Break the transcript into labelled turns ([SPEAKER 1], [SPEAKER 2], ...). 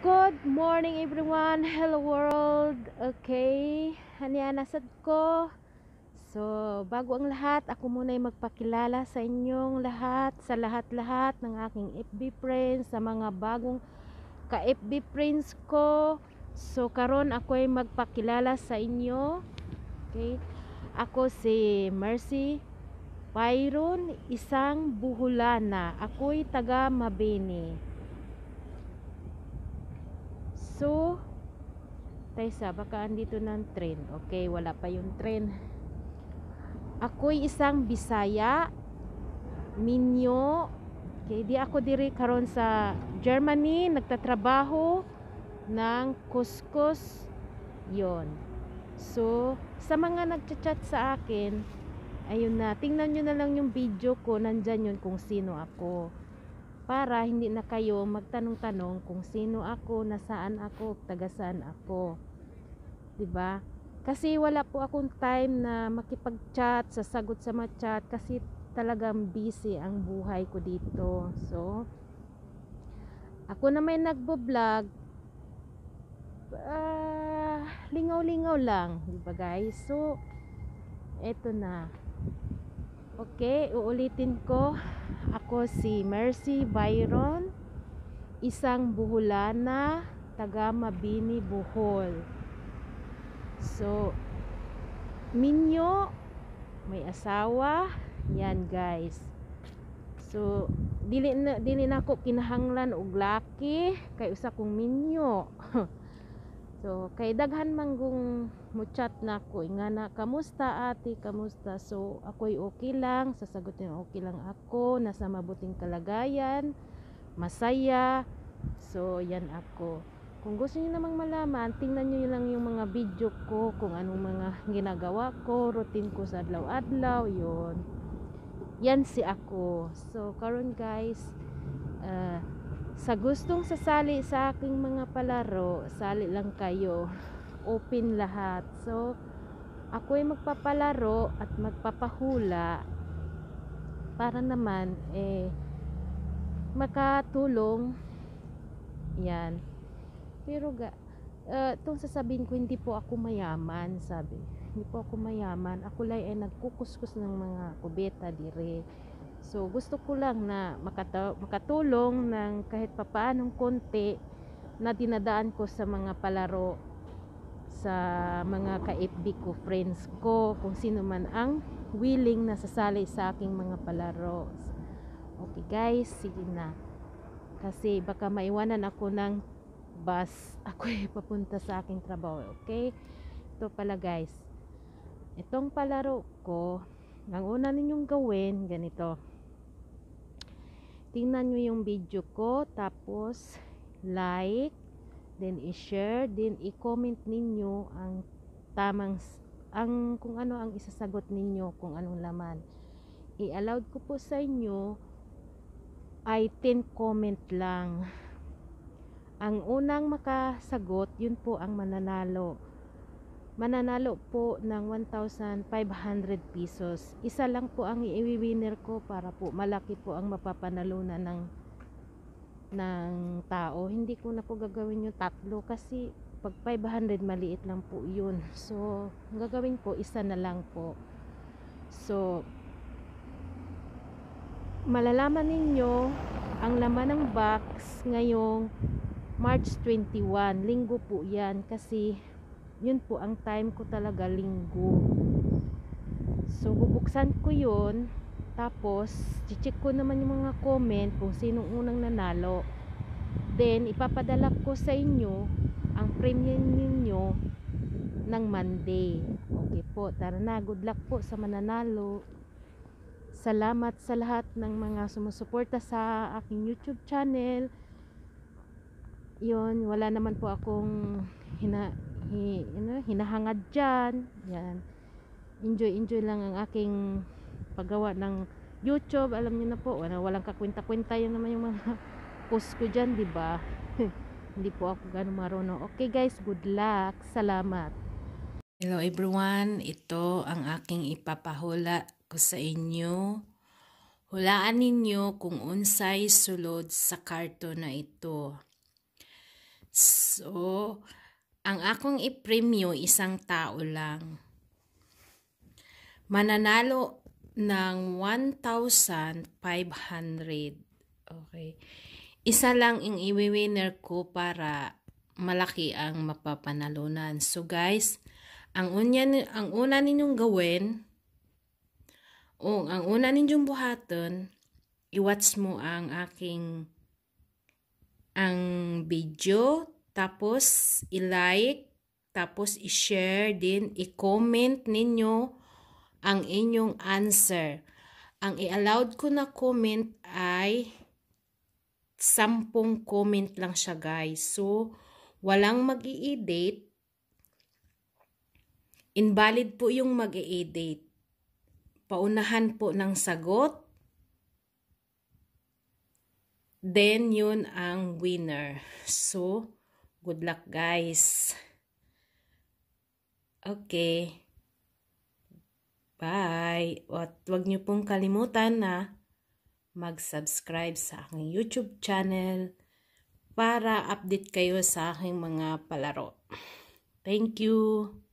[SPEAKER 1] Good morning everyone. Hello world. Okay. Haniya nasad ko. So, bago ang lahat, ako muna ay magpakilala sa inyong lahat, sa lahat-lahat ng aking FB friends, sa mga bagong ka-FB friends ko. So, karon ako ay magpakilala sa inyo. Okay. Ako si Mercy Byron, isang buhulana. Ako'y taga Mabini. So, Taysa, baka andito ng train. Okay, wala pa yung train. Ako'y isang Bisaya, Minyo. Okay, di ako diri karon sa Germany, nagtatrabaho ng kuskus. yon. So, sa mga nagchat-chat sa akin, ayun na, tingnan nyo na lang yung video ko, nandyan yun kung sino ako para hindi na kayo magtanong-tanong kung sino ako, nasaan ako, taga saan ako. 'Di ba? Kasi wala po akong time na makipag-chat, sasagot sa mga chat kasi talagang busy ang buhay ko dito. So ako na may nagbo-vlog uh, lingaw-lingaw lang, 'di ba guys? So eto na. Okay, uulitin ko. Ako si Mercy Byron, isang buhulana, taga Mabini, Bohol. So, Minyo, may asawa, yan guys. So, dili na dili na ko kinahanglan og laki kay usa kong minyo. So, kay daghan manggong muchat na ko, nga na, kamusta ate, kamusta? So, ako'y okay lang, sasagutin okay lang ako, nasa mabuting kalagayan, masaya. So, yan ako. Kung gusto niyo namang malaman, tingnan niyo lang yung mga video ko, kung anong mga ginagawa ko, routine ko sa adlaw-adlaw, yon Yan si ako. So, karon guys, uh, sa gustong sasali sa aking mga palaro, sali lang kayo. Open lahat. So, ako ay magpapalaro at magpapahula para naman eh makatulong yan pero ga uh, itong sasabihin ko hindi po ako mayaman sabi hindi po ako mayaman ako lang ay nagkukuskus ng mga kubeta dire So, gusto ko lang na makata- makatulong ng kahit papaanong konti na dinadaan ko sa mga palaro sa mga ka-FB ko, friends ko, kung sino man ang willing na sasali sa aking mga palaro. Okay guys, sige na. Kasi baka maiwanan ako ng bus. Ako ay papunta sa aking trabaho, okay? Ito pala guys. Itong palaro ko, ang una ninyong gawin, ganito tingnan nyo yung video ko, tapos like, then i-share, then i-comment ninyo ang tamang, ang kung ano ang isasagot ninyo, kung anong laman. I-allowed ko po sa inyo ay 10 comment lang. Ang unang makasagot, yun po ang mananalo mananalo po ng 1,500 pesos. Isa lang po ang i-winner ko para po malaki po ang mapapanalunan ng ng tao. Hindi ko na po gagawin yung tatlo kasi pag 500 maliit lang po yun. So, gagawin ko isa na lang po. So, malalaman ninyo ang laman ng box ngayong March 21. Linggo po yan kasi yun po ang time ko talaga linggo so bubuksan ko yun tapos chichik ko naman yung mga comment kung sinong unang nanalo then ipapadala ko sa inyo ang premium ninyo ng Monday okay po tara na good luck po sa mananalo salamat sa lahat ng mga sumusuporta sa aking youtube channel yun wala naman po akong hina hi, ano, hinahangad dyan yan enjoy enjoy lang ang aking paggawa ng youtube alam niyo na po wala, walang kakwenta kwinta yun naman yung mga post ko dyan ba diba? hindi po ako ganun marunong okay guys good luck salamat Hello everyone, ito ang aking ipapahula ko sa inyo. Hulaan ninyo kung unsay sulod sa karton na ito. So, ang akong ipremyo isang tao lang. Mananalo ng 1,500. Okay. Isa lang ang iwi-winner ko para malaki ang mapapanalunan. So guys, ang, unyan, ang una ninyong gawin, o ang una ninyong buhaton, iwatch mo ang aking ang video tapos, i-like, tapos i-share din, i-comment ninyo ang inyong answer. Ang i-allowed ko na comment ay sampung comment lang siya guys. So, walang mag i date Invalid po yung mag i date Paunahan po ng sagot. Then, yun ang winner. So, Good luck guys. Okay. Bye. At wag niyo pong kalimutan na mag-subscribe sa aking YouTube channel para update kayo sa aking mga palaro. Thank you.